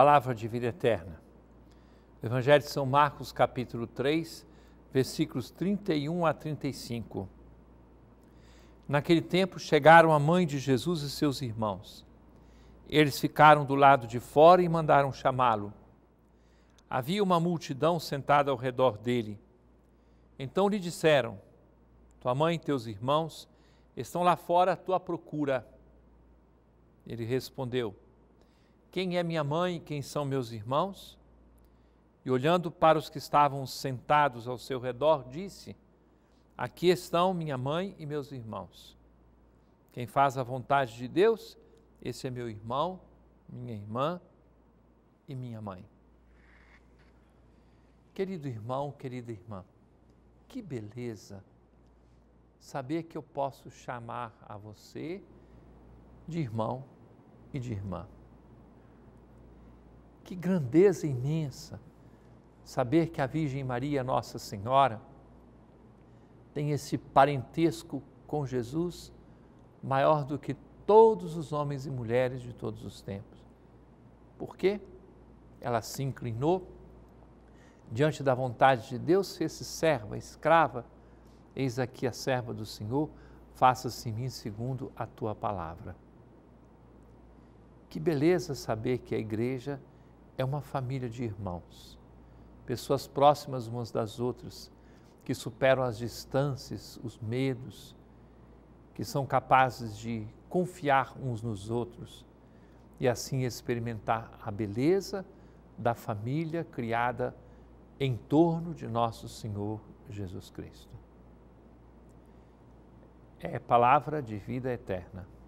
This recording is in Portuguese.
palavra de vida eterna. Evangelho de São Marcos, capítulo 3, versículos 31 a 35. Naquele tempo chegaram a mãe de Jesus e seus irmãos. Eles ficaram do lado de fora e mandaram chamá-lo. Havia uma multidão sentada ao redor dele. Então lhe disseram: Tua mãe e teus irmãos estão lá fora à tua procura. Ele respondeu: quem é minha mãe e quem são meus irmãos? E olhando para os que estavam sentados ao seu redor, disse: Aqui estão minha mãe e meus irmãos. Quem faz a vontade de Deus, esse é meu irmão, minha irmã e minha mãe. Querido irmão, querida irmã, que beleza saber que eu posso chamar a você de irmão e de irmã. Que grandeza imensa saber que a Virgem Maria, Nossa Senhora, tem esse parentesco com Jesus maior do que todos os homens e mulheres de todos os tempos. Por quê? Ela se inclinou diante da vontade de Deus, fez-se serva, é escrava. Eis aqui a serva do Senhor, faça-se em mim segundo a tua palavra. Que beleza saber que a igreja é uma família de irmãos, pessoas próximas umas das outras, que superam as distâncias, os medos, que são capazes de confiar uns nos outros e assim experimentar a beleza da família criada em torno de nosso Senhor Jesus Cristo. É palavra de vida eterna.